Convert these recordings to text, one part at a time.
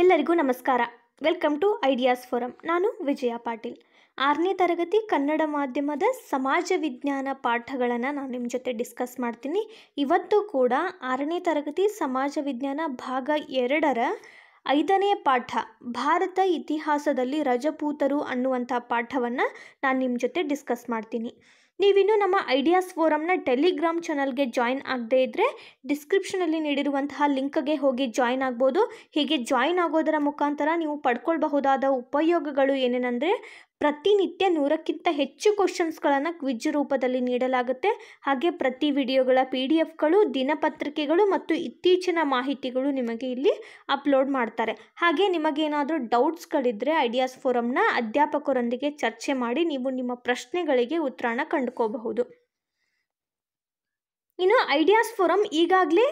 ಎಲ್ಲರಿಗೂ ನಮಸ್ಕಾರ welcome to ideas forum ನಾನು ವಿಜಯ ಪಾಟೀಲ್ ಆರನೇ ತರಗತಿ ಕನ್ನಡ ಮಾಧ್ಯಮದ ಸಮಾಜ ವಿಜ್ಞಾನ ಪಾಠಗಳನ್ನು ನಾನು ನಿಮ್ಮ ಜೊತೆ ಡಿಸ್ಕಸ್ ಮಾಡ್ತೀನಿ ಇವತ್ತು ಕೂಡ ಆರನೇ ತರಗತಿ ಸಮಾಜ ವಿಜ್ಞಾನ ಭಾಗ ಎರಡರ ಐದನೇ ಪಾಠ ಭಾರತ ಇತಿಹಾಸದಲ್ಲಿ ರಜಪೂತರು ಅನ್ನುವಂಥ ಪಾಠವನ್ನು ನಾನು ನಿಮ್ಮ ಜೊತೆ ಡಿಸ್ಕಸ್ ಮಾಡ್ತೀನಿ ನೀವಿನ್ನು ನಮ್ಮ ಐಡಿಯಾಸ್ ಫೋರಮ್ನ ಟೆಲಿಗ್ರಾಮ್ ಚಾನಲ್ಗೆ ಜಾಯಿನ್ ಆಗದೇ ಇದ್ದರೆ ಡಿಸ್ಕ್ರಿಪ್ಷನಲ್ಲಿ ನೀಡಿರುವಂತಹ ಲಿಂಕ್ಗೆ ಹೋಗಿ ಜಾಯಿನ್ ಆಗ್ಬೋದು ಹೀಗೆ ಜಾಯಿನ್ ಆಗೋದರ ಮುಖಾಂತರ ನೀವು ಪಡ್ಕೊಳ್ಬಹುದಾದ ಉಪಯೋಗಗಳು ಏನೇನೆಂದರೆ ಪ್ರತಿನಿತ್ಯ ನೂರಕ್ಕಿಂತ ಹೆಚ್ಚು ಕ್ವಶನ್ಸ್ಗಳನ್ನು ಕ್ವಿಜ್ ರೂಪದಲ್ಲಿ ನೀಡಲಾಗುತ್ತೆ ಹಾಗೆ ಪ್ರತಿ ವಿಡಿಯೋಗಳ ಪಿ ಡಿ ಎಫ್ಗಳು ದಿನಪತ್ರಿಕೆಗಳು ಮತ್ತು ಇತ್ತೀಚಿನ ಮಾಹಿತಿಗಳು ನಿಮಗೆ ಇಲ್ಲಿ ಅಪ್ಲೋಡ್ ಮಾಡ್ತಾರೆ ಹಾಗೆ ನಿಮಗೇನಾದರೂ ಡೌಟ್ಸ್ಗಳಿದ್ದರೆ ಐಡಿಯಾಸ್ ಫೋರಮ್ನ ಅಧ್ಯಾಪಕರೊಂದಿಗೆ ಚರ್ಚೆ ಮಾಡಿ ನೀವು ನಿಮ್ಮ ಪ್ರಶ್ನೆಗಳಿಗೆ ಉತ್ತರನ ಕಂಡುಕೋಬಹುದು ಇನ್ನು ಐಡಿಯಾಸ್ ಫೋರಮ್ ಈಗಾಗಲೇ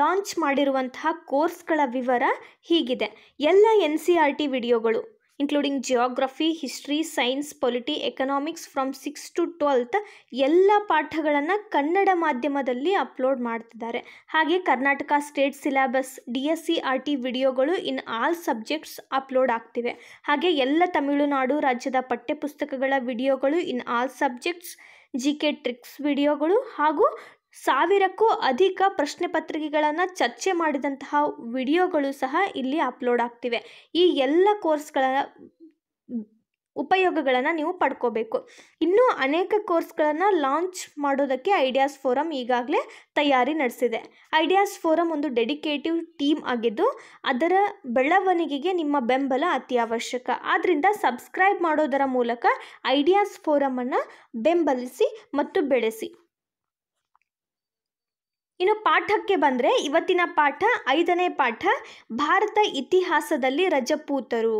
ಲಾಂಚ್ ಮಾಡಿರುವಂತಹ ಕೋರ್ಸ್ಗಳ ವಿವರ ಹೀಗಿದೆ ಎಲ್ಲ ಎನ್ ಸಿ ಆರ್ ಟಿ ವಿಡಿಯೋಗಳು including geography history science polity economics from six to twelfth ಎಲ್ಲ ಪಾಠಗಳನ್ನು ಕನ್ನಡ ಮಾಧ್ಯಮದಲ್ಲಿ ಅಪ್ಲೋಡ್ ಮಾಡ್ತಿದ್ದಾರೆ ಹಾಗೆ Karnataka state syllabus D S C R T ವಿಡಿಯೋಗಳು ಇನ್ ಆಲ್ ಸಬ್ಜೆಕ್ಟ್ಸ್ ಅಪ್ಲೋಡ್ ಆಗ್ತಿವೆ ಹಾಗೆ ಎಲ್ಲ ತಮಿಳುನಾಡು ರಾಜ್ಯದ ಪಠ್ಯಪುಸ್ತಕಗಳ ವಿಡಿಯೋಗಳು in all subjects G K tricks ವಿಡಿಯೋಗಳು ಹಾಗೂ ಸಾವಿರಕ್ಕೂ ಅಧಿಕ ಪ್ರಶ್ನೆ ಪತ್ರಿಕೆಗಳನ್ನು ಚರ್ಚೆ ಮಾಡಿದಂತಹ ವಿಡಿಯೋಗಳು ಸಹ ಇಲ್ಲಿ ಅಪ್ಲೋಡ್ ಆಗ್ತಿವೆ ಈ ಎಲ್ಲ ಕೋರ್ಸ್ಗಳ ಉಪಯೋಗಗಳನ್ನು ನೀವು ಪಡ್ಕೋಬೇಕು ಇನ್ನೂ ಅನೇಕ ಕೋರ್ಸ್ಗಳನ್ನು ಲಾಂಚ್ ಮಾಡೋದಕ್ಕೆ ಐಡಿಯಾಸ್ ಫೋರಮ್ ಈಗಾಗಲೇ ತಯಾರಿ ನಡೆಸಿದೆ ಐಡಿಯಾಸ್ ಫೋರಮ್ ಒಂದು ಡೆಡಿಕೇಟಿವ್ ಟೀಮ್ ಆಗಿದ್ದು ಅದರ ಬೆಳವಣಿಗೆಗೆ ನಿಮ್ಮ ಬೆಂಬಲ ಅತಿ ಅವಶ್ಯಕ ಆದ್ದರಿಂದ ಸಬ್ಸ್ಕ್ರೈಬ್ ಮಾಡೋದರ ಮೂಲಕ ಐಡಿಯಾಸ್ ಫೋರಮನ್ನು ಬೆಂಬಲಿಸಿ ಮತ್ತು ಬೆಳೆಸಿ ಇನ್ನು ಪಾಠಕ್ಕೆ ಬಂದರೆ ಇವತ್ತಿನ ಪಾಠ ಐದನೇ ಪಾಠ ಭಾರತ ಇತಿಹಾಸದಲ್ಲಿ ರಜಪೂತರು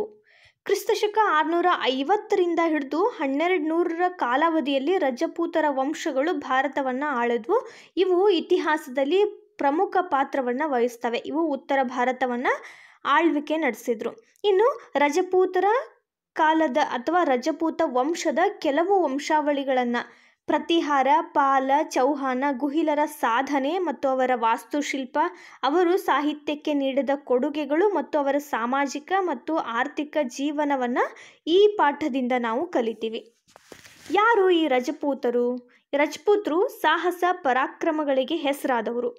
ಕ್ರಿಸ್ತಶಕ ಆರುನೂರ ಐವತ್ತರಿಂದ ಹಿಡಿದು ಹನ್ನೆರಡು ನೂರರ ಕಾಲಾವಧಿಯಲ್ಲಿ ರಜಪೂತರ ವಂಶಗಳು ಭಾರತವನ್ನು ಆಳಿದ್ವು ಇವು ಇತಿಹಾಸದಲ್ಲಿ ಪ್ರಮುಖ ಪಾತ್ರವನ್ನು ವಹಿಸ್ತವೆ ಇವು ಉತ್ತರ ಭಾರತವನ್ನು ಆಳ್ವಿಕೆ ನಡೆಸಿದ್ರು ಇನ್ನು ರಜಪೂತರ ಕಾಲದ ಅಥವಾ ರಜಪೂತ ವಂಶದ ಕೆಲವು ವಂಶಾವಳಿಗಳನ್ನು ಪ್ರತಿಹಾರ ಪಾಲ ಚೌಹಾನ ಗುಹಿಲರ ಸಾಧನೆ ಮತ್ತು ಅವರ ವಾಸ್ತುಶಿಲ್ಪ ಅವರು ಸಾಹಿತ್ಯಕ್ಕೆ ನೀಡಿದ ಕೊಡುಗೆಗಳು ಮತ್ತು ಅವರ ಸಾಮಾಜಿಕ ಮತ್ತು ಆರ್ಥಿಕ ಜೀವನವನ್ನು ಈ ಪಾಠದಿಂದ ನಾವು ಕಲಿತೀವಿ ಯಾರು ಈ ರಜಪೂತರು ರಜಪೂತರು ಸಾಹಸ ಪರಾಕ್ರಮಗಳಿಗೆ ಹೆಸರಾದವರು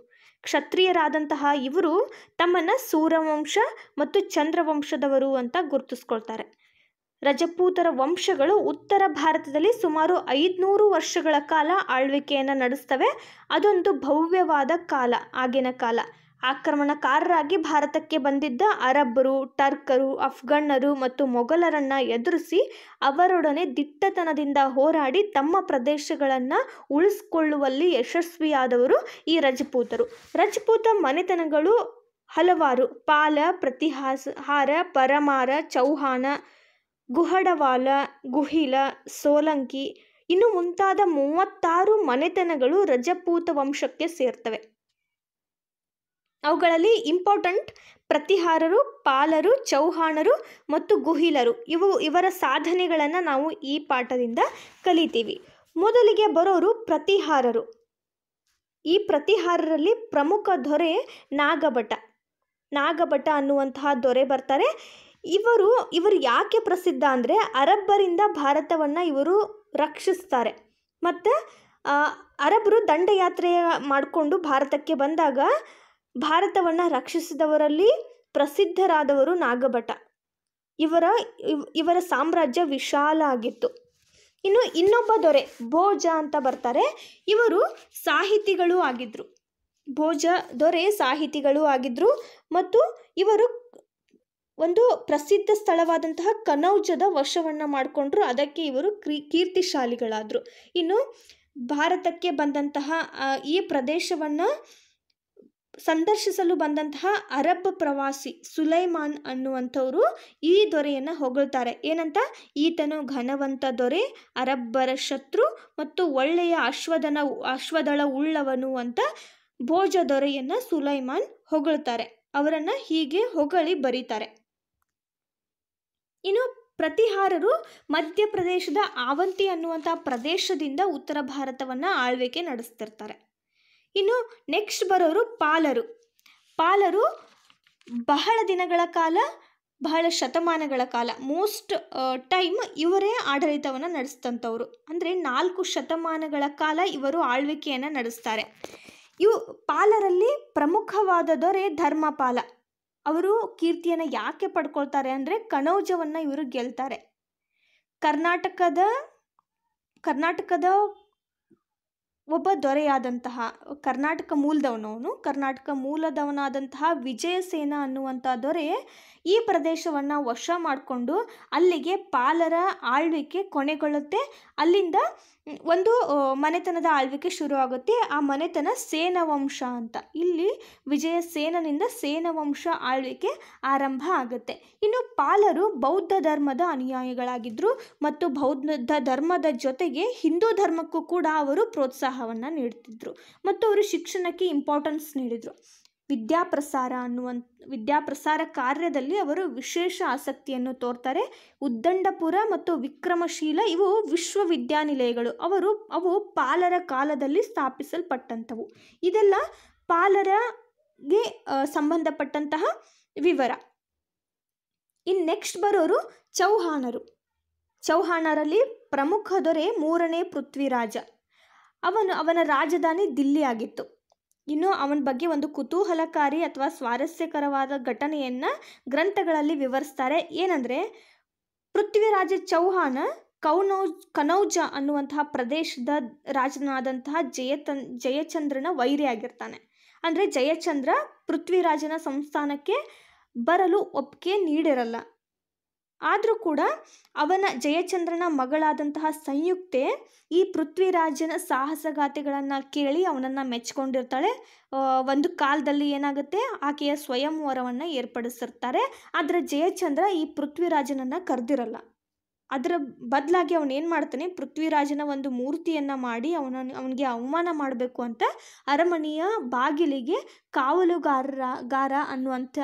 ಕ್ಷತ್ರಿಯರಾದಂತಹ ಇವರು ತಮ್ಮನ್ನು ಸೂರವಂಶ ಮತ್ತು ಚಂದ್ರವಂಶದವರು ಅಂತ ಗುರುತಿಸ್ಕೊಳ್ತಾರೆ ರಜಪೂತರ ವಂಶಗಳು ಉತ್ತರ ಭಾರತದಲ್ಲಿ ಸುಮಾರು ಐದುನೂರು ವರ್ಷಗಳ ಕಾಲ ಆಳ್ವಿಕೆಯನ್ನು ನಡೆಸ್ತವೆ ಅದೊಂದು ಭವ್ಯವಾದ ಕಾಲ ಆಗಿನ ಕಾಲ ಆಕ್ರಮಣಕಾರರಾಗಿ ಭಾರತಕ್ಕೆ ಬಂದಿದ್ದ ಅರಬ್ಬರು ಟರ್ಕರು ಅಫ್ಘನ್ನರು ಮತ್ತು ಮೊಘಲರನ್ನು ಎದುರಿಸಿ ಅವರೊಡನೆ ದಿಟ್ಟತನದಿಂದ ಹೋರಾಡಿ ತಮ್ಮ ಪ್ರದೇಶಗಳನ್ನು ಉಳಿಸ್ಕೊಳ್ಳುವಲ್ಲಿ ಯಶಸ್ವಿಯಾದವರು ಈ ರಜಪೂತರು ರಜಪೂತ ಮನೆತನಗಳು ಹಲವಾರು ಪಾಲ ಪ್ರತಿಹಾಸ ಹಾರ ಪರಮಾರ ಚೌಹಾನ ಗುಹಡವಾಲ ಗುಹಿಲ ಸೋಲಂಕಿ ಇನ್ನು ಮುಂತಾದ ಮೂವತ್ತಾರು ಮನೆತನಗಳು ರಜಪೂತ ವಂಶಕ್ಕೆ ಸೇರ್ತವೆ ಅವುಗಳಲ್ಲಿ ಇಂಪಾರ್ಟೆಂಟ್ ಪ್ರತಿಹಾರರು ಪಾಲರು ಚೌಹಾಣರು ಮತ್ತು ಗುಹಿಲರು ಇವು ಇವರ ಸಾಧನೆಗಳನ್ನು ನಾವು ಈ ಪಾಠದಿಂದ ಕಲಿತೀವಿ ಮೊದಲಿಗೆ ಬರೋರು ಪ್ರತಿಹಾರರು ಈ ಪ್ರತಿಹಾರರಲ್ಲಿ ಪ್ರಮುಖ ದೊರೆ ನಾಗಭಟ ನಾಗಭಟ ಅನ್ನುವಂತಹ ದೊರೆ ಬರ್ತಾರೆ ಇವರು ಇವರು ಯಾಕೆ ಪ್ರಸಿದ್ಧ ಅಂದರೆ ಅರಬ್ಬರಿಂದ ಭಾರತವನ್ನು ಇವರು ರಕ್ಷಿಸ್ತಾರೆ ಮತ್ತು ಅರಬ್ಬರು ದಂಡಯಾತ್ರೆ ಮಾಡಿಕೊಂಡು ಭಾರತಕ್ಕೆ ಬಂದಾಗ ಭಾರತವನ್ನು ರಕ್ಷಿಸಿದವರಲ್ಲಿ ಪ್ರಸಿದ್ಧರಾದವರು ನಾಗಭಟ ಇವರ ಇವರ ಸಾಮ್ರಾಜ್ಯ ವಿಶಾಲ ಆಗಿತ್ತು ಇನ್ನು ಇನ್ನೊಬ್ಬ ದೊರೆ ಭೋಜ ಅಂತ ಬರ್ತಾರೆ ಇವರು ಸಾಹಿತಿಗಳು ಆಗಿದ್ದರು ಭೋಜ ದೊರೆ ಸಾಹಿತಿಗಳು ಆಗಿದ್ದರು ಮತ್ತು ಇವರು ಒಂದು ಪ್ರಸಿದ್ಧ ಸ್ಥಳವಾದಂತಹ ಕನೌಜದ ವಶವನ್ನು ಮಾಡಿಕೊಂಡ್ರು ಅದಕ್ಕೆ ಇವರು ಕ್ರೀ ಕೀರ್ತಿಶಾಲಿಗಳಾದರು ಇನ್ನು ಭಾರತಕ್ಕೆ ಬಂದಂತಹ ಈ ಪ್ರದೇಶವನ್ನು ಸಂದರ್ಶಿಸಲು ಬಂದಂತಹ ಅರಬ್ ಪ್ರವಾಸಿ ಸುಲೈಮಾನ್ ಅನ್ನುವಂಥವರು ಈ ದೊರೆಯನ್ನು ಹೊಗಳ್ತಾರೆ ಏನಂತ ಈತನು ಘನವಂತ ದೊರೆ ಅರಬ್ಬರ ಶತ್ರು ಮತ್ತು ಒಳ್ಳೆಯ ಅಶ್ವದನ ಅಶ್ವದಳ ಉಳ್ಳವನು ಅಂತ ಭೋಜ ದೊರೆಯನ್ನು ಸುಲೈಮಾನ್ ಹೊಗಳ್ತಾರೆ ಅವರನ್ನು ಹೀಗೆ ಹೊಗಳಿ ಬರೀತಾರೆ ಇನ್ನು ಪ್ರತಿಹಾರರು ಮಧ್ಯಪ್ರದೇಶದ ಆವಂತಿ ಅನ್ನುವಂಥ ಪ್ರದೇಶದಿಂದ ಉತ್ತರ ಭಾರತವನ್ನು ಆಳ್ವಿಕೆ ನಡೆಸ್ತಿರ್ತಾರೆ ಇನ್ನು ನೆಕ್ಸ್ಟ್ ಬರೋರು ಪಾಲರು ಪಾಲರು ಬಹಳ ದಿನಗಳ ಕಾಲ ಬಹಳ ಶತಮಾನಗಳ ಕಾಲ ಮೋಸ್ಟ್ ಟೈಮ್ ಇವರೇ ಆಡಳಿತವನ್ನು ನಡೆಸ್ತಂಥವ್ರು ಅಂದರೆ ನಾಲ್ಕು ಶತಮಾನಗಳ ಕಾಲ ಇವರು ಆಳ್ವಿಕೆಯನ್ನು ನಡೆಸ್ತಾರೆ ಇವು ಪಾಲರಲ್ಲಿ ಪ್ರಮುಖವಾದದೊರೆ ಧರ್ಮಪಾಲ ಅವರು ಕೀರ್ತಿಯನ್ನು ಯಾಕೆ ಪಡ್ಕೊಳ್ತಾರೆ ಅಂದರೆ ಕಣೌಜವನ್ನು ಇವರು ಗೆಲ್ತಾರೆ ಕರ್ನಾಟಕದ ಕರ್ನಾಟಕದ ಒಬ್ಬ ದೊರೆಯಾದಂತಹ ಕರ್ನಾಟಕ ಮೂಲದವನವನು ಕರ್ನಾಟಕ ಮೂಲದವನಾದಂತಹ ವಿಜಯಸೇನ ಅನ್ನುವಂಥ ದೊರೆ ಈ ಪ್ರದೇಶವನ್ನು ವಶ ಮಾಡಿಕೊಂಡು ಅಲ್ಲಿಗೆ ಪಾಲರ ಆಳ್ವಿಕೆ ಕೊನೆಗೊಳ್ಳುತ್ತೆ ಅಲ್ಲಿಂದ ಒಂದು ಮನೆತನದ ಆಳ್ವಿಕೆ ಶುರು ಆಗುತ್ತೆ ಆ ಮನೆತನ ಸೇನವಂಶ ಅಂತ ಇಲ್ಲಿ ವಿಜಯ ಸೇನನಿಂದ ಸೇನವಂಶ ಆಳ್ವಿಕೆ ಆರಂಭ ಆಗುತ್ತೆ ಇನ್ನು ಪಾಲರು ಬೌದ್ಧ ಧರ್ಮದ ಅನುಯಾಯಿಗಳಾಗಿದ್ದರು ಮತ್ತು ಬೌದ್ಧ ಧರ್ಮದ ಜೊತೆಗೆ ಹಿಂದೂ ಧರ್ಮಕ್ಕೂ ಕೂಡ ಅವರು ಪ್ರೋತ್ಸಾಹವನ್ನು ನೀಡ್ತಿದ್ರು ಮತ್ತು ಅವರು ಶಿಕ್ಷಣಕ್ಕೆ ಇಂಪಾರ್ಟೆನ್ಸ್ ನೀಡಿದರು ವಿದ್ಯಾಪ್ರಸಾರ ಅನ್ನುವನ್ ವಿದ್ಯಾಪ್ರಸಾರ ಕಾರ್ಯದಲ್ಲಿ ಅವರು ವಿಶೇಷ ಆಸಕ್ತಿಯನ್ನು ತೋರ್ತಾರೆ ಉದ್ದಂಡಪುರ ಮತ್ತು ವಿಕ್ರಮಶೀಲ ಇವು ವಿಶ್ವವಿದ್ಯಾನಿಲಯಗಳು ಅವರು ಅವು ಪಾಲರ ಕಾಲದಲ್ಲಿ ಸ್ಥಾಪಿಸಲ್ಪಟ್ಟಂಥವು ಇದೆಲ್ಲ ಪಾಲರಗೆ ಸಂಬಂಧಪಟ್ಟಂತಹ ವಿವರ ಇನ್ನು ನೆಕ್ಸ್ಟ್ ಬರೋರು ಚೌಹಾಣರು ಚೌಹಾಣರಲ್ಲಿ ಪ್ರಮುಖ ದೊರೆ ಮೂರನೇ ಪೃಥ್ವಿರಾಜ ಅವನು ಅವನ ರಾಜಧಾನಿ ದಿಲ್ಲಿ ಆಗಿತ್ತು ಇನ್ನು ಅವನ ಬಗ್ಗೆ ಒಂದು ಕುತೂಹಲಕಾರಿ ಅಥವಾ ಸ್ವಾರಸ್ಯಕರವಾದ ಘಟನೆಯನ್ನು ಗ್ರಂಥಗಳಲ್ಲಿ ವಿವರಿಸ್ತಾರೆ ಏನಂದರೆ ಪೃಥ್ವಿರಾಜ ಚೌಹಾಣ ಕೌನೌಜ್ ಕನೌಜ ಅನ್ನುವಂತಹ ಪ್ರದೇಶದ ರಾಜನಾದಂತಹ ಜಯತನ್ ಜಯಚಂದ್ರನ ವೈರಿ ಆಗಿರ್ತಾನೆ ಅಂದರೆ ಜಯಚಂದ್ರ ಪೃಥ್ವಿರಾಜನ ಸಂಸ್ಥಾನಕ್ಕೆ ಬರಲು ಒಪ್ಪಿಗೆ ನೀಡಿರಲ್ಲ ಆದರೂ ಕೂಡ ಅವನ ಜಯಚಂದ್ರನ ಮಗಳಾದಂತಹ ಸಂಯುಕ್ತೆ ಈ ಪೃಥ್ವಿರಾಜನ ಸಾಹಸಗಾತೆಗಳನ್ನು ಕೇಳಿ ಅವನನ್ನು ಮೆಚ್ಕೊಂಡಿರ್ತಾಳೆ ಒಂದು ಕಾಲದಲ್ಲಿ ಏನಾಗುತ್ತೆ ಆಕೆಯ ಸ್ವಯಂವರವನ್ನು ಏರ್ಪಡಿಸಿರ್ತಾರೆ ಆದರೆ ಜಯಚಂದ್ರ ಈ ಪೃಥ್ವಿರಾಜನನ್ನು ಕರೆದಿರಲ್ಲ ಅದರ ಬದಲಾಗಿ ಅವನು ಮಾಡ್ತಾನೆ ಪೃಥ್ವಿರಾಜನ ಒಂದು ಮೂರ್ತಿಯನ್ನು ಮಾಡಿ ಅವನ ಅವನಿಗೆ ಅವಮಾನ ಮಾಡಬೇಕು ಅಂತ ಅರಮನೆಯ ಬಾಗಿಲಿಗೆ ಕಾವಲುಗಾರರ ಗಾರ ಅನ್ನುವಂಥ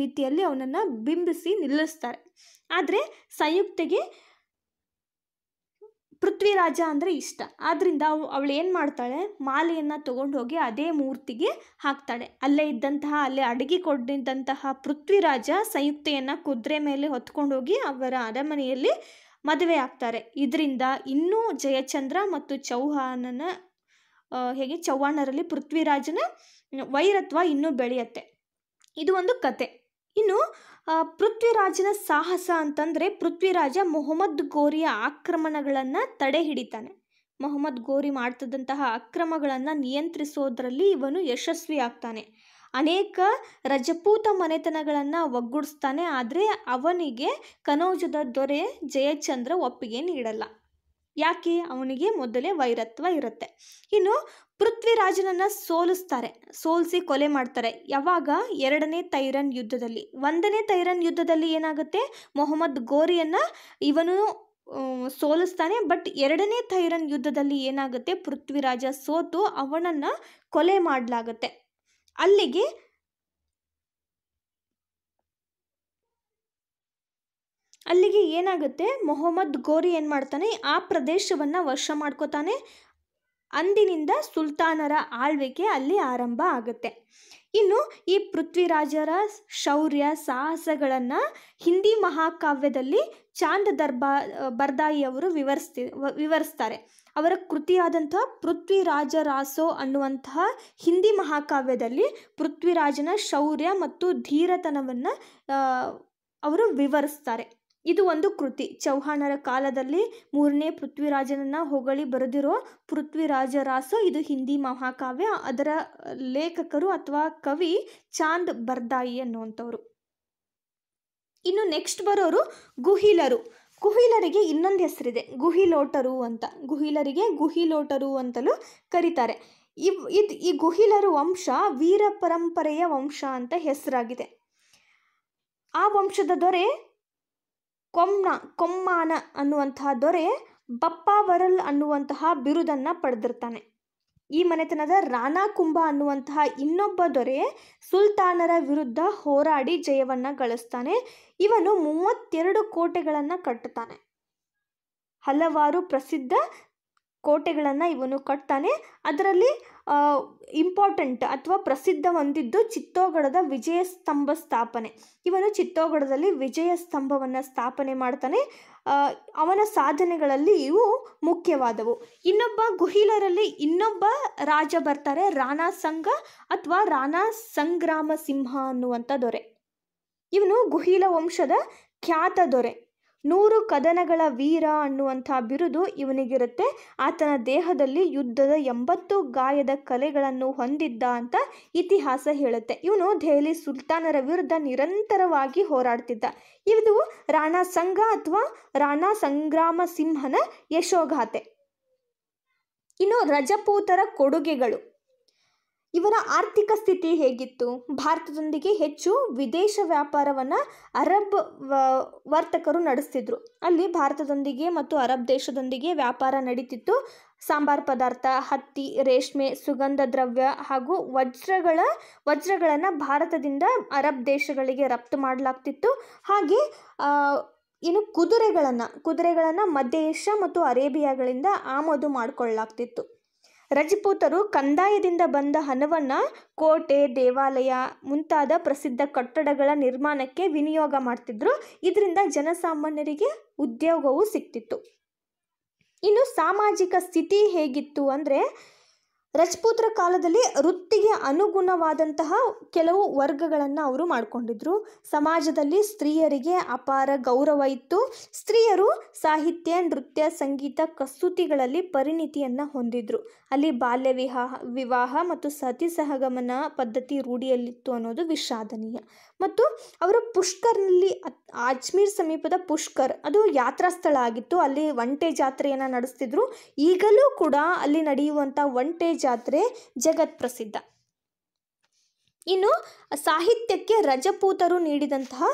ರೀತಿಯಲ್ಲಿ ಅವನನ್ನು ಬಿಂಬಿಸಿ ನಿಲ್ಲಿಸ್ತಾರೆ ಆದರೆ ಸಂಯುಕ್ತೆಗೆ ಪೃಥ್ವಿರಾಜ ಅಂದರೆ ಇಷ್ಟ ಆದ್ದರಿಂದ ಅವ್ ಅವಳು ಏನು ಮಾಡ್ತಾಳೆ ಮಾಲೆಯನ್ನು ತೊಗೊಂಡು ಹೋಗಿ ಅದೇ ಮೂರ್ತಿಗೆ ಹಾಕ್ತಾಳೆ ಅಲ್ಲೇ ಇದ್ದಂತಹ ಅಲ್ಲೇ ಅಡಗಿ ಕೊಟ್ಟಿದ್ದಂತಹ ಪೃಥ್ವಿರಾಜ ಸಂಯುಕ್ತೆಯನ್ನು ಕುದುರೆ ಮೇಲೆ ಹೊತ್ಕೊಂಡು ಹೋಗಿ ಅವರ ಅರಮನೆಯಲ್ಲಿ ಮದುವೆ ಆಗ್ತಾರೆ ಇದರಿಂದ ಇನ್ನೂ ಜಯಚಂದ್ರ ಮತ್ತು ಚೌಹಾನನ ಹೇಗೆ ಚೌಹಾಣರಲ್ಲಿ ಪೃಥ್ವಿರಾಜನ ವೈರತ್ವ ಇನ್ನೂ ಬೆಳೆಯುತ್ತೆ ಇದು ಒಂದು ಕತೆ ಇನ್ನು ಪೃಥ್ವಿರಾಜನ ಸಾಹಸ ಅಂತಂದರೆ ಪೃಥ್ವಿರಾಜ ಮೊಹಮ್ಮದ್ ಗೋರಿಯ ಆಕ್ರಮಣಗಳನ್ನು ತಡೆ ಹಿಡಿತಾನೆ ಮೊಹಮ್ಮದ್ ಗೋರಿ ಮಾಡ್ತದಂತಹ ಅಕ್ರಮಗಳನ್ನು ನಿಯಂತ್ರಿಸೋದರಲ್ಲಿ ಇವನು ಯಶಸ್ವಿ ಆಗ್ತಾನೆ ಅನೇಕ ರಜಪೂತ ಮನೆತನಗಳನ್ನು ಒಗ್ಗೂಡಿಸ್ತಾನೆ ಆದರೆ ಅವನಿಗೆ ಕನೌಜದ ದೊರೆ ಜಯಚಂದ್ರ ಒಪ್ಪಿಗೆ ನೀಡಲ್ಲ ಯಾಕೆ ಅವನಿಗೆ ಮೊದಲೇ ವೈರತ್ವ ಇರುತ್ತೆ ಇನ್ನು ಪೃಥ್ವಿರಾಜನನ್ನು ಸೋಲಿಸ್ತಾರೆ ಸೋಲಿಸಿ ಕೊಲೆ ಮಾಡ್ತಾರೆ ಯಾವಾಗ ಎರಡನೇ ತೈರನ್ ಯುದ್ಧದಲ್ಲಿ ಒಂದನೇ ತೈರನ್ ಯುದ್ಧದಲ್ಲಿ ಏನಾಗುತ್ತೆ ಮೊಹಮ್ಮದ್ ಗೋರಿಯನ್ನು ಇವನು ಸೋಲಿಸ್ತಾನೆ ಬಟ್ ಎರಡನೇ ಥೈರನ್ ಯುದ್ಧದಲ್ಲಿ ಏನಾಗುತ್ತೆ ಪೃಥ್ವಿರಾಜ ಸೋತು ಅವನನ್ನು ಕೊಲೆ ಮಾಡಲಾಗುತ್ತೆ ಅಲ್ಲಿಗೆ ಅಲ್ಲಿಗೆ ಏನಾಗುತ್ತೆ ಮೊಹಮ್ಮದ್ ಗೋರಿ ಏನು ಮಾಡ್ತಾನೆ ಆ ಪ್ರದೇಶವನ್ನು ವಶ ಮಾಡ್ಕೋತಾನೆ ಅಂದಿನಿಂದ ಸುಲ್ತಾನರ ಆಳ್ವಿಕೆ ಅಲ್ಲಿ ಆರಂಭ ಆಗುತ್ತೆ ಇನ್ನು ಈ ಪೃಥ್ವಿರಾಜರ ಶೌರ್ಯ ಸಾಹಸಗಳನ್ನು ಹಿಂದಿ ಮಹಾಕಾವ್ಯದಲ್ಲಿ ಚಾಂದ ದರ್ಬಾ ಬರ್ದಾಯಿಯವರು ವಿವರಿಸ್ತಿ ವಿವರಿಸ್ತಾರೆ ಅವರ ಕೃತಿಯಾದಂತಹ ಪೃಥ್ವಿರಾಜರಾಸೋ ಅನ್ನುವಂತಹ ಹಿಂದಿ ಮಹಾಕಾವ್ಯದಲ್ಲಿ ಪೃಥ್ವಿರಾಜನ ಶೌರ್ಯ ಮತ್ತು ಧೀರತನವನ್ನು ಅವರು ವಿವರಿಸ್ತಾರೆ ಇದು ಒಂದು ಕೃತಿ ಚೌಹಾಣರ ಕಾಲದಲ್ಲಿ ಮೂರನೇ ಪೃಥ್ವಿರಾಜನನ್ನ ಹೊಗಳಿ ಬರೆದಿರೋ ಪೃಥ್ವಿರಾಜರಾಸು ಇದು ಹಿಂದಿ ಮಹಾಕಾವ್ಯ ಅದರ ಲೇಖಕರು ಅಥವಾ ಕವಿ ಚಾಂದ್ ಬರ್ದಾಯಿ ಅನ್ನುವಂಥವ್ರು ಇನ್ನು ನೆಕ್ಸ್ಟ್ ಬರೋರು ಗುಹಿಲರು ಗುಹಿಲರಿಗೆ ಇನ್ನೊಂದು ಹೆಸರಿದೆ ಗುಹಿಲೋಟರು ಅಂತ ಗುಹಿಲರಿಗೆ ಗುಹಿಲೋಟರು ಅಂತಲೂ ಕರೀತಾರೆ ಇವ್ ಇದು ಈ ಗುಹಿಲರು ವಂಶ ವೀರ ಪರಂಪರೆಯ ವಂಶ ಅಂತ ಹೆಸರಾಗಿದೆ ಆ ವಂಶದ ದೊರೆ ಕೊಮ್ಮ ಕೊಮ್ಮಾನ ಅನ್ನುವಂತಹ ದೊರೆ ಬಪ್ಪ ವರಲ್ ಅನ್ನುವಂತಹ ಬಿರುದನ್ನು ಪಡೆದಿರ್ತಾನೆ ಈ ಮನೆತನದ ರಾಣಾ ಕುಂಭ ಅನ್ನುವಂತಹ ಇನ್ನೊಬ್ಬ ದೊರೆ ಸುಲ್ತಾನರ ವಿರುದ್ಧ ಹೋರಾಡಿ ಜಯವನ್ನು ಗಳಿಸ್ತಾನೆ ಇವನು ಮೂವತ್ತೆರಡು ಕೋಟೆಗಳನ್ನು ಕಟ್ಟುತ್ತಾನೆ ಹಲವಾರು ಪ್ರಸಿದ್ಧ ಕೋಟೆಗಳನ್ನು ಇವನು ಕಟ್ತಾನೆ ಅದರಲ್ಲಿ ಇಂಪಾರ್ಟೆಂಟ್ ಅಥವಾ ಪ್ರಸಿದ್ಧ ಹೊಂದಿದ್ದು ಚಿತ್ತೋಗಡದ ವಿಜಯ ಸ್ತಂಭ ಸ್ಥಾಪನೆ ಇವನು ಚಿತ್ತೋಗಡದಲ್ಲಿ ವಿಜಯ ಸ್ತಂಭವನ್ನು ಸ್ಥಾಪನೆ ಮಾಡ್ತಾನೆ ಅವನ ಸಾಧನೆಗಳಲ್ಲಿ ಇವು ಮುಖ್ಯವಾದವು ಇನ್ನೊಬ್ಬ ಗುಹಿಲರಲ್ಲಿ ಇನ್ನೊಬ್ಬ ರಾಜ ಬರ್ತಾರೆ ರಾಣಾ ಸಂಘ ಅಥವಾ ರಾಣಾ ಸಂಗ್ರಾಮ ಸಿಂಹ ಅನ್ನುವಂಥ ದೊರೆ ಇವನು ಗುಹಿಲ ವಂಶದ ಖ್ಯಾತ ದೊರೆ ನೂರು ಕದನಗಳ ವೀರ ಅನ್ನುವಂಥ ಬಿರುದು ಇವನಿಗಿರುತ್ತೆ ಆತನ ದೇಹದಲ್ಲಿ ಯುದ್ಧದ ಎಂಬತ್ತು ಗಾಯದ ಕಲೆಗಳನ್ನು ಹೊಂದಿದ್ದ ಅಂತ ಇತಿಹಾಸ ಹೇಳುತ್ತೆ ಇವನು ದೆಹಲಿ ಸುಲ್ತಾನರ ವಿರುದ್ಧ ನಿರಂತರವಾಗಿ ಹೋರಾಡ್ತಿದ್ದ ಇದು ರಾಣಾ ಸಂಘ ಅಥವಾ ರಾಣಾ ಸಂಗ್ರಾಮ ಸಿಂಹನ ಯಶೋಗಾಥೆ ಇನ್ನು ರಜಪೂತರ ಕೊಡುಗೆಗಳು ಇವರ ಆರ್ಥಿಕ ಸ್ಥಿತಿ ಹೇಗಿತ್ತು ಭಾರತದೊಂದಿಗೆ ಹೆಚ್ಚು ವಿದೇಶ ವ್ಯಾಪಾರವನ್ನು ಅರಬ್ ವರ್ತಕರು ನಡೆಸ್ತಿದ್ರು ಅಲ್ಲಿ ಭಾರತದೊಂದಿಗೆ ಮತ್ತು ಅರಬ್ ದೇಶದೊಂದಿಗೆ ವ್ಯಾಪಾರ ನಡೀತಿತ್ತು ಸಾಂಬಾರ್ ಪದಾರ್ಥ ಹತ್ತಿ ರೇಷ್ಮೆ ಸುಗಂಧ ದ್ರವ್ಯ ಹಾಗೂ ವಜ್ರಗಳ ವಜ್ರಗಳನ್ನು ಭಾರತದಿಂದ ಅರಬ್ ದೇಶಗಳಿಗೆ ರಫ್ತು ಮಾಡಲಾಗ್ತಿತ್ತು ಹಾಗೆ ಇನ್ನು ಕುದುರೆಗಳನ್ನು ಕುದುರೆಗಳನ್ನು ಮಧ್ಯ ಏಷ್ಯಾ ಮತ್ತು ಅರೇಬಿಯಾಗಳಿಂದ ಆಮದು ಮಾಡಿಕೊಳ್ಳಲಾಗ್ತಿತ್ತು ರಜಪೂತರು ಕಂದಾಯದಿಂದ ಬಂದ ಹಣವನ್ನು ಕೋಟೆ ದೇವಾಲಯ ಮುಂತಾದ ಪ್ರಸಿದ್ಧ ಕಟ್ಟಡಗಳ ನಿರ್ಮಾಣಕ್ಕೆ ವಿನಿಯೋಗ ಮಾಡ್ತಿದ್ರು ಇದರಿಂದ ಜನಸಾಮಾನ್ಯರಿಗೆ ಉದ್ಯೋಗವೂ ಸಿಕ್ತಿತ್ತು ಇನ್ನು ಸಾಮಾಜಿಕ ಸ್ಥಿತಿ ಹೇಗಿತ್ತು ಅಂದರೆ ರಜಪೂತರ ಕಾಲದಲ್ಲಿ ವೃತ್ತಿಗೆ ಅನುಗುಣವಾದಂತಹ ಕೆಲವು ವರ್ಗಗಳನ್ನು ಅವರು ಮಾಡಿಕೊಂಡಿದ್ರು ಸಮಾಜದಲ್ಲಿ ಸ್ತ್ರೀಯರಿಗೆ ಅಪಾರ ಗೌರವ ಇತ್ತು ಸ್ತ್ರೀಯರು ಸಾಹಿತ್ಯ ನೃತ್ಯ ಸಂಗೀತ ಕಸೂತಿಗಳಲ್ಲಿ ಪರಿಣಿತಿಯನ್ನು ಹೊಂದಿದ್ರು ಅಲ್ಲಿ ಬಾಲ್ಯ ವಿವಾಹ ವಿವಾಹ ಮತ್ತು ಸತಿ ಸಹಗಮನ ಪದ್ಧತಿ ರೂಢಿಯಲ್ಲಿತ್ತು ಅನ್ನೋದು ವಿಷಾದನೀಯ ಮತ್ತು ಅವರು ಪುಷ್ಕರ್ನಲ್ಲಿ ಅಜ್ಮೀರ್ ಸಮೀಪದ ಪುಷ್ಕರ್ ಅದು ಯಾತ್ರಾ ಸ್ಥಳ ಆಗಿತ್ತು ಅಲ್ಲಿ ಒಂಟೆ ಜಾತ್ರೆಯನ್ನು ನಡೆಸ್ತಿದ್ರು ಈಗಲೂ ಕೂಡ ಅಲ್ಲಿ ನಡೆಯುವಂಥ ಒಂಟೆ ಜಾತ್ರೆ ಜಗತ್ ಪ್ರಸಿದ್ಧ ಇನ್ನು ಸಾಹಿತ್ಯಕ್ಕೆ ರಜಪೂತರು ನೀಡಿದಂತಹ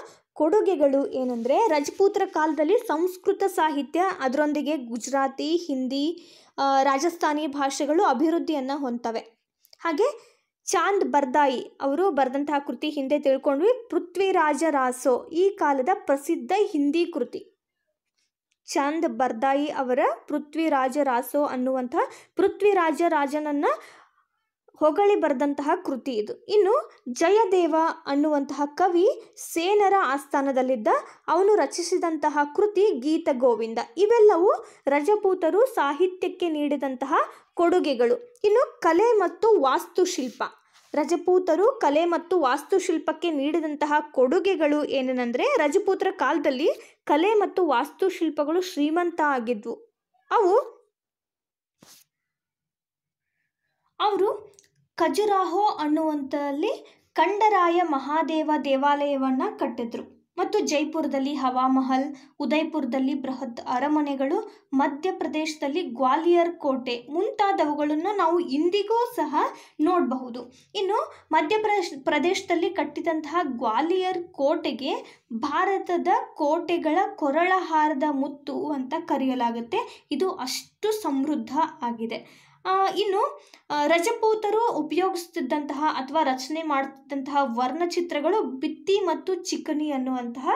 ಕೊಡುಗೆಗಳು ಏನಂದರೆ ರಜಪೂತ್ರ ಕಾಲದಲ್ಲಿ ಸಂಸ್ಕೃತ ಸಾಹಿತ್ಯ ಅದರೊಂದಿಗೆ ಗುಜರಾತಿ ಹಿಂದಿ ರಾಜಸ್ಥಾನಿ ಭಾಷೆಗಳು ಅಭಿವೃದ್ಧಿಯನ್ನು ಹೊಂದವೆ ಹಾಗೆ ಚಾಂದ್ ಬರ್ದಾಯಿ ಅವರು ಬರೆದಂತಹ ಕೃತಿ ಹಿಂದೆ ತಿಳ್ಕೊಂಡ್ವಿ ಪೃಥ್ವಿರಾಜ ರಾಸೋ ಈ ಕಾಲದ ಪ್ರಸಿದ್ಧ ಹಿಂದಿ ಕೃತಿ ಚಾಂದ್ ಬರ್ದಾಯಿ ಅವರ ಪೃಥ್ವಿರಾಜ ರಾಸೋ ಅನ್ನುವಂತಹ ಪೃಥ್ವಿರಾಜ ರಾಜನನ್ನ ಹೊಗಳಿ ಬರೆದಂತಹ ಕೃತಿ ಇದು ಇನ್ನು ಜಯದೇವ ಅನ್ನುವಂತಹ ಕವಿ ಸೇನರ ಆಸ್ಥಾನದಲ್ಲಿದ್ದ ಅವನು ರಚಿಸಿದಂತಹ ಕೃತಿ ಗೀತ ಗೋವಿಂದ ಇವೆಲ್ಲವೂ ರಜಪೂತರು ಸಾಹಿತ್ಯಕ್ಕೆ ನೀಡಿದಂತಹ ಕೊಡುಗೆಗಳು ಇನ್ನು ಕಲೆ ಮತ್ತು ವಾಸ್ತುಶಿಲ್ಪ ರಜಪೂತರು ಕಲೆ ಮತ್ತು ವಾಸ್ತುಶಿಲ್ಪಕ್ಕೆ ನೀಡಿದಂತಹ ಕೊಡುಗೆಗಳು ಏನೇನೆಂದರೆ ರಜಪೂತ್ರ ಕಾಲದಲ್ಲಿ ಕಲೆ ಮತ್ತು ವಾಸ್ತುಶಿಲ್ಪಗಳು ಶ್ರೀಮಂತ ಆಗಿದ್ವು ಅವು ಅವರು ಖಜುರಾಹೋ ಅನ್ನುವಂಥಲ್ಲಿ ಖಂಡರಾಯ ಮಹಾದೇವ ದೇವಾಲಯವನ್ನು ಕಟ್ಟಿದ್ರು ಮತ್ತು ಜೈಪುರದಲ್ಲಿ ಹವಾಮಹಲ್ ಉದಯ್ಪುರದಲ್ಲಿ ಬೃಹತ್ ಅರಮನೆಗಳು ಮಧ್ಯಪ್ರದೇಶದಲ್ಲಿ ಗ್ವಾಲಿಯರ್ ಕೋಟೆ ಮುಂತಾದವುಗಳನ್ನು ನಾವು ಇಂದಿಗೂ ಸಹ ನೋಡಬಹುದು ಇನ್ನು ಮಧ್ಯಪ್ರದೇಶ ಪ್ರದೇಶದಲ್ಲಿ ಕಟ್ಟಿದಂತಹ ಗ್ವಾಲಿಯರ್ ಕೋಟೆಗೆ ಭಾರತದ ಕೋಟೆಗಳ ಕೊರಳಹಾರದ ಮುತ್ತು ಅಂತ ಕರೆಯಲಾಗುತ್ತೆ ಇದು ಅಷ್ಟು ಸಮೃದ್ಧ ಆಗಿದೆ ಇನ್ನು ರಜಪೂತರು ಉಪಯೋಗಿಸ್ತಿದ್ದಂತಹ ಅಥವಾ ರಚನೆ ಮಾಡ್ತಿದ್ದಂತಹ ವರ್ಣಚಿತ್ರಗಳು ಬಿತ್ತಿ ಮತ್ತು ಚಿಕ್ಕನಿ ಅನ್ನುವಂತಹ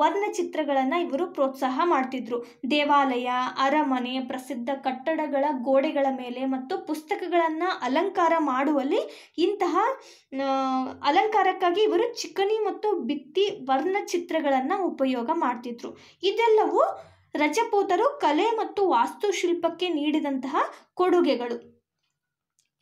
ವರ್ಣಚಿತ್ರಗಳನ್ನು ಇವರು ಪ್ರೋತ್ಸಾಹ ಮಾಡ್ತಿದ್ರು ದೇವಾಲಯ ಅರಮನೆ ಪ್ರಸಿದ್ಧ ಕಟ್ಟಡಗಳ ಗೋಡೆಗಳ ಮೇಲೆ ಮತ್ತು ಪುಸ್ತಕಗಳನ್ನು ಅಲಂಕಾರ ಮಾಡುವಲ್ಲಿ ಇಂತಹ ಅಲಂಕಾರಕ್ಕಾಗಿ ಇವರು ಚಿಕನಿ ಮತ್ತು ಬಿತ್ತಿ ವರ್ಣಚಿತ್ರಗಳನ್ನು ಉಪಯೋಗ ಮಾಡ್ತಿದ್ರು ಇದೆಲ್ಲವೂ ರಜಪೂತರು ಕಲೆ ಮತ್ತು ವಾಸ್ತುಶಿಲ್ಪಕ್ಕೆ ನೀಡಿದಂತಹ ಕೊಡುಗೆಗಳು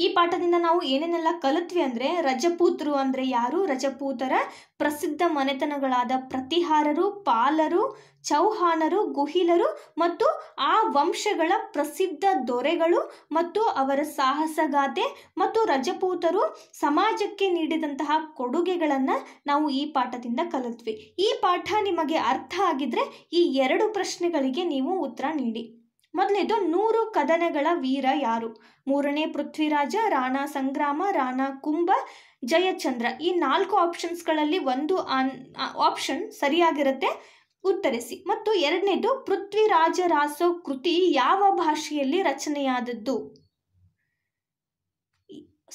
ಈ ಪಾಠದಿಂದ ನಾವು ಏನೇನೆಲ್ಲ ಕಲಿತ್ವಿ ಅಂದರೆ ರಜಪೂತರು ಅಂದರೆ ಯಾರು ರಜಪೂತರ ಪ್ರಸಿದ್ಧ ಮನೆತನಗಳಾದ ಪ್ರತಿಹಾರರು ಪಾಲರು ಚೌಹಾನರು ಗುಹಿಲರು ಮತ್ತು ಆ ವಂಶಗಳ ಪ್ರಸಿದ್ಧ ದೊರೆಗಳು ಮತ್ತು ಅವರ ಸಾಹಸಗಾಥೆ ಮತ್ತು ರಜಪೂತರು ಸಮಾಜಕ್ಕೆ ನೀಡಿದಂತಹ ಕೊಡುಗೆಗಳನ್ನು ನಾವು ಈ ಪಾಠದಿಂದ ಕಲಿತ್ವಿ ಈ ಪಾಠ ನಿಮಗೆ ಅರ್ಥ ಆಗಿದ್ರೆ ಈ ಎರಡು ಪ್ರಶ್ನೆಗಳಿಗೆ ನೀವು ಉತ್ತರ ನೀಡಿ ಮೊದಲನೇದು ನೂರು ಕದನಗಳ ವೀರ ಯಾರು ಮೂರನೇ ಪೃಥ್ವಿರಾಜ ರಾಣಾ ಸಂಗ್ರಾಮ ರಾಣಾ ಕುಂಭ ಜಯಚಂದ್ರ ಈ ನಾಲ್ಕು ಆಪ್ಷನ್ಸ್ಗಳಲ್ಲಿ ಒಂದು ಆಪ್ಷನ್ ಸರಿಯಾಗಿರುತ್ತೆ ಉತ್ತರಿಸಿ ಮತ್ತು ಎರಡನೇದು ಪೃಥ್ವಿರಾಜರಾಸೋ ಕೃತಿ ಯಾವ ಭಾಷೆಯಲ್ಲಿ ರಚನೆಯಾದದ್ದು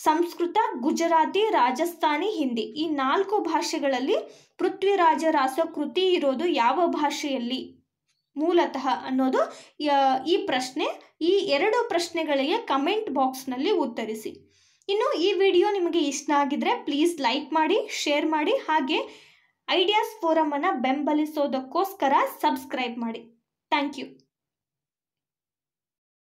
ಸಂಸ್ಕೃತ ಗುಜರಾತಿ ರಾಜಸ್ಥಾನಿ ಹಿಂದಿ ಈ ನಾಲ್ಕು ಭಾಷೆಗಳಲ್ಲಿ ಪೃಥ್ವಿರಾಜರಾಸೋ ಕೃತಿ ಇರೋದು ಯಾವ ಭಾಷೆಯಲ್ಲಿ ಮೂಲತಃ ಅನ್ನೋದು ಈ ಪ್ರಶ್ನೆ ಈ ಎರಡು ಪ್ರಶ್ನೆಗಳಿಗೆ ಕಮೆಂಟ್ ಬಾಕ್ಸ್ನಲ್ಲಿ ಉತ್ತರಿಸಿ ಇನ್ನು ಈ ವಿಡಿಯೋ ನಿಮಗೆ ಇಷ್ಟ ಆಗಿದ್ರೆ ಪ್ಲೀಸ್ ಲೈಕ್ ಮಾಡಿ ಶೇರ್ ಮಾಡಿ ಹಾಗೆ ಐಡಿಯಾಸ್ ಫೋರಮನ್ನು ಬೆಂಬಲಿಸೋದಕ್ಕೋಸ್ಕರ ಸಬ್ಸ್ಕ್ರೈಬ್ ಮಾಡಿ ಥ್ಯಾಂಕ್ ಯು